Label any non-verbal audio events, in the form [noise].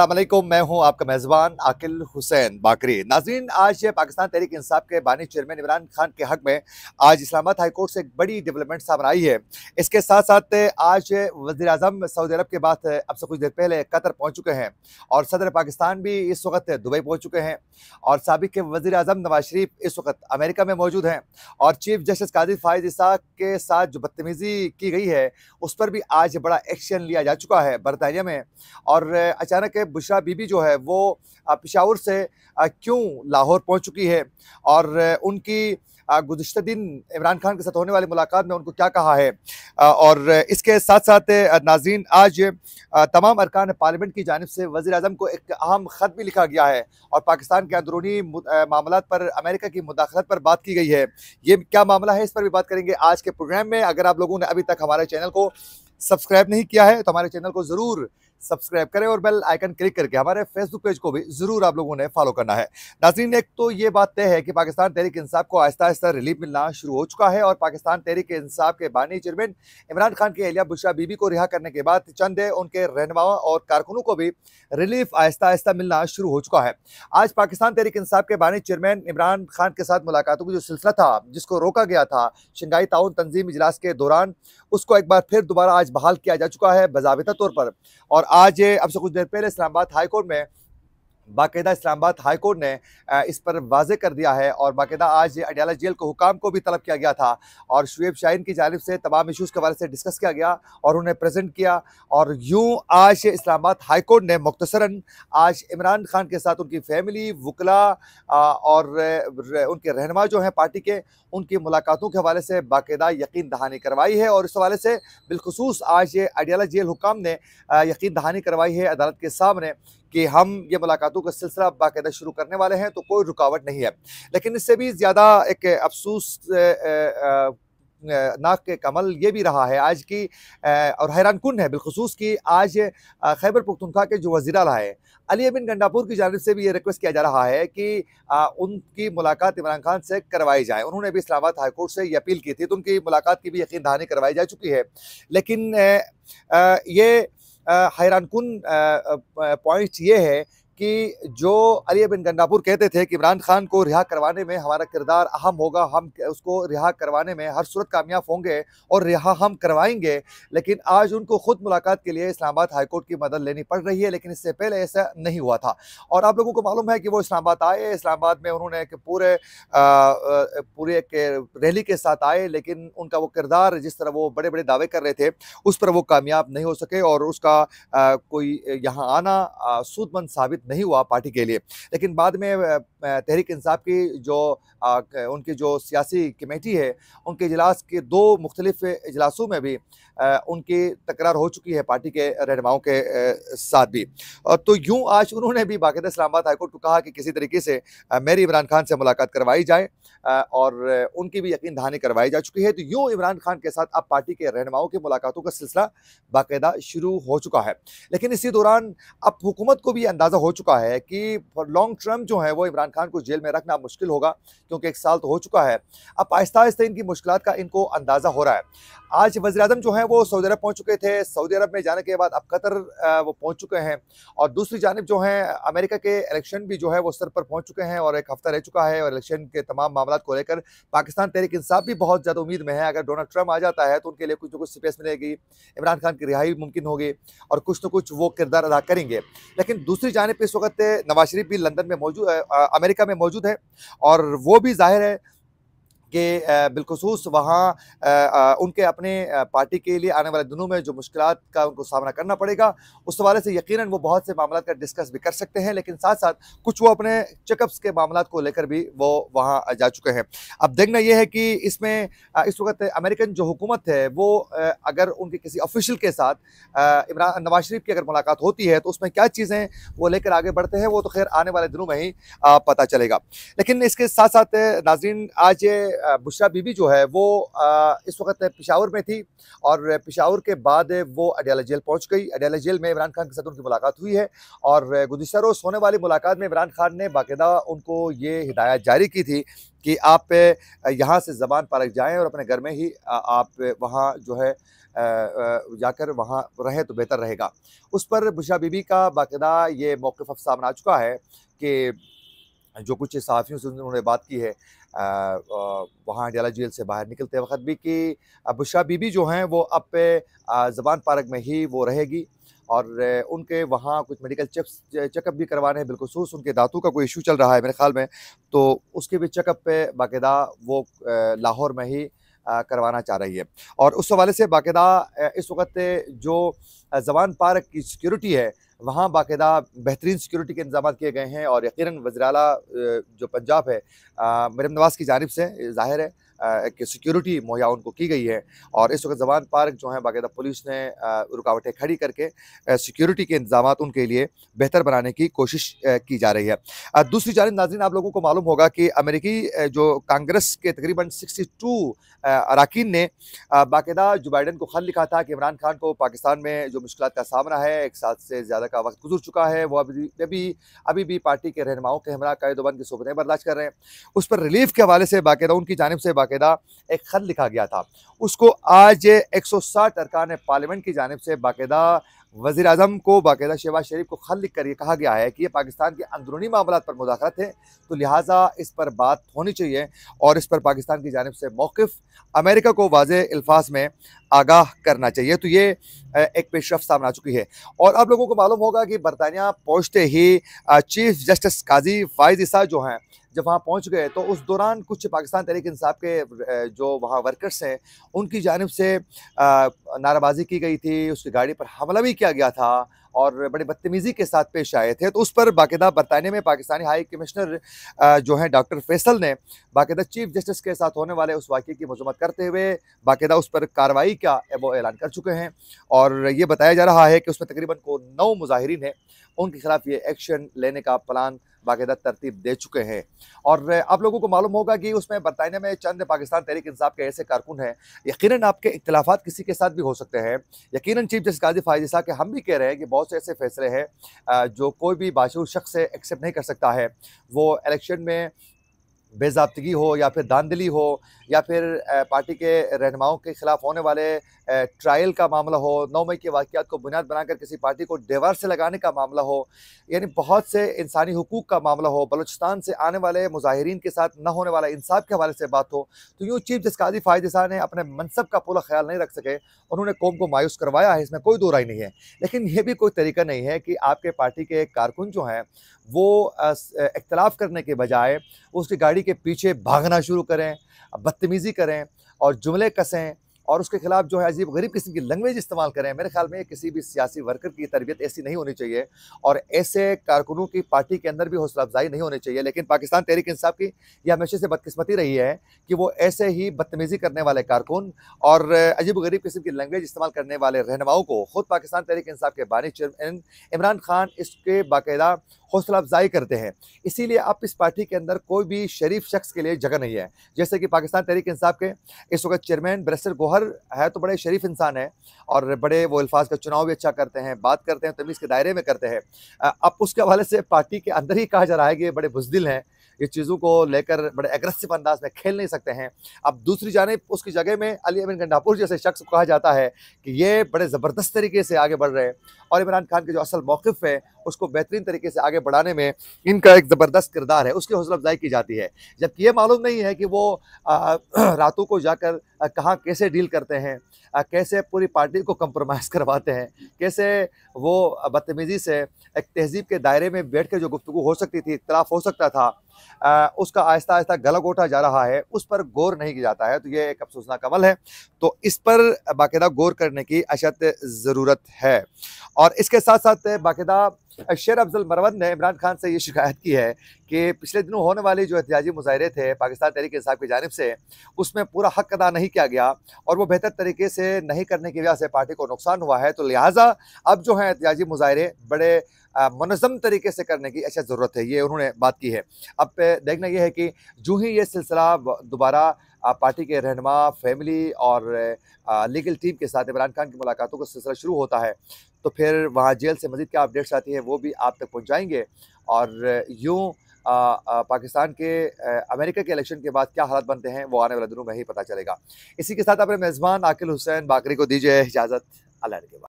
असलम मैं हूं आपका मेज़बान आकिल हुसैन बाकरी नाजीन आज पाकिस्तान तहरीक इंसाफ के बानी चेयरमैन इमरान खान के हक में आज इस्लामाबाद हाई कोर्ट से एक बड़ी डेवलपमेंट सामने आई है इसके साथ साथ आज वजी अजम सऊदी अरब के बाद अब से कुछ देर पहले कतर पहुंच चुके हैं और सदर पाकिस्तान भी इस वक्त दुबई पहुँच चुके हैं और सबक वजी अजम नवाज शरीफ इस वक्त अमेरिका में मौजूद हैं और चीफ जस्टिस कादिर फायज इसाक के साथ जो बदतमीज़ी की गई है उस पर भी आज बड़ा एक्शन लिया जा चुका है बरतानिया में और अचानक कि बुशरा बीबी जो है वो पिशावर से क्यों लाहौर पहुंच चुकी है और उनकी गुजशत दिन इमरान खान के साथ होने वाली मुलाकात में उनको क्या कहा है और इसके साथ साथ नाजीन आज तमाम अरकान पार्लियामेंट की जानब से वजी अजम को एक अहम ख़त भी लिखा गया है और पाकिस्तान के अंदरूनी मामला पर अमेरिका की मुदाखलत पर बात की गई है ये क्या मामला है इस पर भी बात करेंगे आज के प्रोग्राम में अगर आप लोगों ने अभी तक हमारे चैनल को सब्सक्राइब नहीं किया है तो हमारे चैनल को ज़रूर सब्सक्राइब करें और बेल आइकन क्लिक करके हमारे फेसबुक पेज को भी जरूर आप लोगों ने फॉलो करना है नाजरीन एक तो ये बात तय है कि पाकिस्तान तहरीक इंसाफ को आहिस्ता आहिस्ता रिलीफ मिलना शुरू हो चुका है और पाकिस्तान तहरीक इंसाफ के बानी चेयरमैन इमरान खान की एहलिया बुशा बीबी को रिहा करने के बाद चंद उनके रहनुमाओं और कारकुनों को भी रिलीफ आहिस्ता आहिस्ता मिलना शुरू हो चुका है आज पाकिस्तान तहरीक इंसाफ के बानी चेयरमैन इमरान खान के साथ मुलाकातों का जो सिलसिला था जिसको रोका गया था शंघाई ताउन तंजीम इजलास के दौरान उसको एक बार फिर दोबारा आज बहाल किया जा चुका है बजाबता तौर पर और आज अब से कुछ देर पहले इस्लामाबाद हाईकोर्ट में बाकायदा इस्लामाबाद हाईकोर्ट ने इस पर वाजे कर दिया है और बाकायदा आज अडियाला जेल को हुकाम को भी तलब किया गया था और शुएब शाहन की जानब से तमाम इशूज़ के बारे से डिस्कस किया गया और उन्हें प्रेजेंट किया और यूँ आज इस्लामाबाद हाईकोर्ट ने मुख्तसरा आज इमरान खान के साथ उनकी फैमिली वकला और उनके रहनमा जो हैं पार्टी के उनकी मुलाकातों के हवाले से बाकायदा यकीन दहानी करवाई है और इस हवाले से बिलखसूस आज अडियाला जेल हुकाम ने यकीन दहानी करवाई है अदालत के सामने कि हम ये मुलाकातों का सिलसिला बाकायदा शुरू करने वाले हैं तो कोई रुकावट नहीं है लेकिन इससे भी ज़्यादा एक अफसोस नाक के कमल ये भी रहा है आज की और हैरान कन है बिलखसूस कि आज खैबर पुख्तनख्वा के जो वजीर है अली बिन गंडापुर की जानब से भी ये रिक्वेस्ट किया जा रहा है कि उनकी मुलाकात इमरान खान से करवाई जाए उन्होंने भी इस्लामाबाद हाईकोर्ट से ये अपील की थी तो उनकी मुलाकात की भी यकीन दहानी करवाई जा चुकी है लेकिन ये हैरानकुन पॉइंट्स ये है कि जो अली बिन गन्नापुर कहते थे कि इमरान खान को रिहा करवाने में हमारा किरदार अहम होगा हम उसको रिहा करवाने में हर सूरत कामयाब होंगे और रिहा हम करवाएंगे लेकिन आज उनको ख़ुद मुलाकात के लिए इस्लामाबाद हाईकोर्ट की मदद लेनी पड़ रही है लेकिन इससे पहले ऐसा नहीं हुआ था और आप लोगों को मालूम है कि वो इस्लामाबाद आए इस्लामाबाद में उन्होंने पूरे पूरे एक रैली के साथ आए लेकिन उनका वो किरदार जिस तरह वो बड़े बड़े दावे कर रहे थे उस पर वो कामयाब नहीं हो सके और उसका कोई यहाँ आना सूदमंद साबित नहीं हुआ पार्टी के लिए लेकिन बाद में तहरीक इंसाफ की जो उनकी जो सियासी कमेटी है उनके इजलास के दो मुख्तलिफ इजलासों में भी उनकी तकरार हो चुकी है पार्टी के रहनुमाओं के साथ भी तो यूँ आज उन्होंने भी बाकायदा इस्लामाबाद हाईकोर्ट को कहा कि किसी तरीके से मेरी इमरान खान से मुलाकात करवाई जाए और उनकी भी यकीन दहानी करवाई जा चुकी है तो यूँ इमरान खान के साथ अब पार्टी के रहनुमाओं की मुलाकातों का सिलसिला बाकायदा शुरू हो चुका है लेकिन इसी दौरान अब हुकूमत को भी अंदाज़ा हो चुका है कि लॉन्ग टर्म जो है वो इमरान खान को जेल में रखना मुश्किल होगा क्योंकि एक साल तो हो चुका है अब आहिस्ता आहिस्ता इनकी मुश्किल का इनको अंदाज़ा हो रहा है आज वजी जो है वो सऊदी अरब पहुँच चुके थे सऊदी अरब में जाने के बाद अब कतर वो पहुँच चुके हैं और दूसरी जानब जो है अमेरिका के इलेक्शन भी जो है वो सर पर पहुँच चुके हैं और एक हफ्ता रह चुका है और इलेक्शन के तमाम मामला को लेकर पाकिस्तान तहरीक इंसाफ भी बहुत ज़्यादा उम्मीद में है अगर डोनाल्ड ट्रंप आ जाता है तो उनके लिए कुछ ना कुछ स्पेस मिलेगी इमरान खान की रिहाई मुमकिन होगी और कुछ ना कुछ वो किरदार अदा करेंगे लेकिन दूसरी जानब इस वक्त नवाज शरीफ भी लंदन में मौजूद अमेरिका में मौजूद है और वो भी जाहिर है कि बिलखसूस वहाँ उनके अपने पार्टी के लिए आने वाले दिनों में जो मुश्किल का उनको सामना करना पड़ेगा उस हवाले से यकीन वो बहुत से मामला का डिस्कस भी कर सकते हैं लेकिन साथ साथ कुछ वो अपने चेकअप्स के मामला को लेकर भी वो वहाँ जा चुके हैं अब देखना यह है कि इसमें इस वक्त अमेरिकन जो हुकूमत है वो अगर उनके किसी ऑफिशियल के साथ इमरान नवाज शरीफ की अगर मुलाकात होती है तो उसमें क्या चीज़ें वो लेकर आगे बढ़ते हैं वो तो खैर आने वाले दिनों में ही पता चलेगा लेकिन इसके साथ साथ नाजरीन आज बुशरा बीबी जो है वो इस वक्त पिशावर में थी और पिशावर के बाद वो अडियाला जेल पहुंच गई अडियाला जेल में इमरान खान के साथ उनकी मुलाकात हुई है और गुजशत रोज़ होने वाली मुलाकात में इमरान खान ने बाकायदा उनको ये हिदायत जारी की थी कि आप यहाँ से ज़बान पारक जाएँ और अपने घर में ही आप वहाँ जो है जाकर वहाँ रहें तो बेहतर रहेगा उस पर बुशरा बीबी का बाकायदा ये मौक़ अफ सामने आ चुका है कि जो कुछ सहाफ़ियों से उन्होंने बात की है वहाँ अडियाला जेल से बाहर निकलते वक्त भी कि बुशा बीबी जो हैं वो अब ज़बान पार्क में ही वो रहेगी और उनके वहाँ कुछ मेडिकल चेक चेकअप भी करवाने हैं बिलखसूस उनके दांतों का कोई इशू चल रहा है मेरे ख्याल में तो उसके भी चेकअप पे बाकायदा वो लाहौर में ही करवाना चाह रही है और उस हवाले से बाकायदा इस वक्त जो जबान पार्क की सिक्योरिटी है वहाँ बाकायदा बेहतरीन सिक्योरिटी के इंतजाम किए गए हैं और यकीन वजराला जो पंजाब है मरियम नवाज़ की जानब से ज़ाहिर है एक सिक्योरिटी मुहैया उनको की गई है और इस वक्त जवान पार्क जो है बाकायदा पुलिस ने रुकावटें खड़ी करके सिक्योरिटी के इंतजाम उनके लिए बेहतर बनाने की कोशिश की जा रही है दूसरी जानब नाजरन आप लोगों को मालूम होगा कि अमेरिकी जो कांग्रेस के तकरीबन सिक्सटी टू अरकान ने बाकायदा जो बाइडन को खत लिखा था कि इमरान खान को पाकिस्तान में जो मुश्किल का सामना है एक साल से ज़्यादा का वक्त गुजर चुका है वो अभी अभी अभी भी पार्टी के रहनुमाओं के हमरा कैदोबंद की सुबह बर्दाश्त कर रहे हैं उस पर रिलीफ के हवाले से बाकायदा उनकी जानब से बाकी बाकायदा एक ख़त लिखा गया था उसको आज एक सौ साठ अरकान पार्लियामेंट की जानब से बाकायदा वज़ी अजम को बाकायदा शहबाज शरीफ को खत लिख कर ये कहा गया है कि ये पाकिस्तान के अंदरूनी मामला पर मुदाखरत है तो लिहाजा इस पर बात होनी चाहिए और इस पर पाकिस्तान की जानब से मौक़ अमेरिका को वाज अल्फाज में आगाह करना चाहिए तो ये एक पेशरफ सामने आ चुकी है और आप लोगों को मालूम होगा कि बरतानिया पहुँचते ही चीफ जस्टिस काजी फायज इसा जो हैं जब वहाँ पहुँच गए तो उस दौरान कुछ पाकिस्तान तहरीक इंसाफ के जो वहाँ वर्कर्स हैं उनकी जानब से नाराबाजी की गई थी उसकी गाड़ी पर हमला भी किया गया था और बड़ी बदतमीज़ी के साथ पेश आए थे तो उस पर बाकायदा बरतानिया में पाकिस्तानी हाई कमिश्नर जो हैं डॉक्टर फैसल ने बाकायदा चीफ जस्टिस के साथ होने वाले उस वाक़े की मजम्मत करते हुए बाकायदा उस पर कार्रवाई का वो ऐलान कर चुके हैं और ये बताया जा रहा है कि उसमें तकरीबन को नौ मुजाहरीन हैं उनके खिलाफ ये एक्शन लेने का प्लान बाकायदा तरतीब दे चुके हैं और आप लोगों को मालूम होगा कि उसमें बरतानिया में चंद पाकिस्तान तहरीक इंसाफ के ऐसे कारकुन हैं यकीन आपके इख्तलाफा किसी के साथ भी हो सकते हैं यकीन चीफ जस्टिस गाजी फायजी साहब के हम भी कह रहे हैं कि बहुत से ऐसे फैसले हैं जो कोई भी बाशूर शख्स एक्सेप्ट नहीं कर सकता है वो इलेक्शन में बेजाबतगी हो या फिर दानदली हो या फिर पार्टी के रहनुमाओं के खिलाफ होने वाले ट्रायल का मामला हो नौ मई के वाक़ात को बुनियाद बनाकर किसी पार्टी को डेवर से लगाने का मामला हो यानी बहुत से इंसानी हकूक़ का मामला हो बलूचिस्तान से आने वाले मुजाहरीन के साथ न होने वाला इंसाफ के हवाले से बात हो तो यूँ चीफ जस्टिस काजी फायद ने अपने मनसब का पूरा ख्याल नहीं रख सके उन्होंने कौम को मायूस करवाया है इसमें कोई दो राय नहीं है लेकिन यह भी कोई तरीका नहीं है कि आपके पार्टी के कारकुन जो हैं वो इख्तलाफ करने के बजाय उसकी गाड़ी के पीछे भागना शुरू करें बदतमीज़ी करें और जुमले कसें और उसके खिलाफ जो है अजीब गरीब किस्म की लैंग्वेज इस्तेमाल करें मेरे ख्याल में किसी भी सियासी वर्कर की तरबियत ऐसी नहीं होनी चाहिए और ऐसे कारकुनों की पार्टी के अंदर भी हौसला अफजाई नहीं होनी चाहिए लेकिन पाकिस्तान तहरीक इंसाफ की यह हमेशा से बदकस्मती रही है कि वो ऐसे ही बदतमीज़ी करने वाले कारकुन और अजीब गरीब किस्म की लैंग्वेज इस्तेमाल करने वाले रहनुमाओं को खुद पाकिस्तान तहरीक इंसाफ के बानी चेयरमैन इमरान खान इसके बाकायदा हौसला अफजाई करते हैं इसीलिए अब इस पार्टी के अंदर कोई भी शरीफ शख्स के लिए जगह नहीं है जैसे कि पाकिस्तान तहरीक इंसाफ के इस वक्त चेयरमैन ब्रसर गोहा जौहर है तो बड़े शरीफ इंसान है और बड़े वो अल्फाज का चुनाव भी अच्छा करते हैं बात करते हैं तमीज़ के दायरे में करते हैं अब उसके हवाले से पार्टी के अंदर ही कहा जा रहा है कि बड़े बुजदिल हैं इस चीज़ों को लेकर बड़े एग्रेसिव अंदाज में खेल नहीं सकते हैं अब दूसरी जानब उसकी जगह में अली अमिन गंडापुर जैसे शख्स को कहा जाता है कि ये बड़े ज़बरदस्त तरीके से आगे बढ़ रहे हैं और इमरान खान के जो असल मौक़ है उसको बेहतरीन तरीके से आगे बढ़ाने में इनका एक ज़बरदस्त किरदार है उसकी हौसला अफजाई की जाती है जबकि ये मालूम नहीं है कि वो [clears throat] रातों को जाकर कहाँ कैसे डील करते हैं कैसे पूरी पार्टी को कंप्रोमाइज़ [laughs] करवाते हैं कैसे वो बदतमीज़ी से एक तहजीब के दायरे में बैठ कर जो गुफ्तु हो सकती थी इतलाफ़ हो सकता था उसका आहिस्ता आहिस्ता गला गोटा जा रहा है उस पर गौर नहीं किया जाता है तो ये एक अफसोसना कमल है तो इस पर बाकायदा गौर करने की अशद ज़रूरत है और इसके साथ साथ बाकायदा शेर अफजल मरवन ने इमरान खान से ये शिकायत की है कि पिछले दिनों होने वाले जो एहतियाजी मुजाहरे थे पाकिस्तान तहरीक इंसाफ की जानब से उसमें पूरा हक अदा नहीं किया गया और वो बेहतर तरीके से नहीं करने की वजह से पार्टी को नुकसान हुआ है तो लिहाजा अब जो है एहतियाजी मुजाहरे बड़े मनज़म तरीके से करने की अच्छा ज़रूरत है ये उन्होंने बात की है अब देखना यह है कि जो ही ये सिलसिला दोबारा पार्टी के रहनमा फैमिली और लीगल टीम के साथ इमरान खान की मुलाकातों का सिलसिला शुरू होता है तो फिर वहाँ जेल से मज़ीद क्या अपडेट्स आती है वो भी आप तक पहुँचाएँगे और यूँ पाकिस्तान के आ, अमेरिका के इलेक्शन के बाद क्या हालात बनते हैं वो आने वाले दिनों में ही पता चलेगा इसी के साथ अपने मेज़बान आकिल हुसैन बाकरी को दीजिए इजाज़त अल्लाह के बाद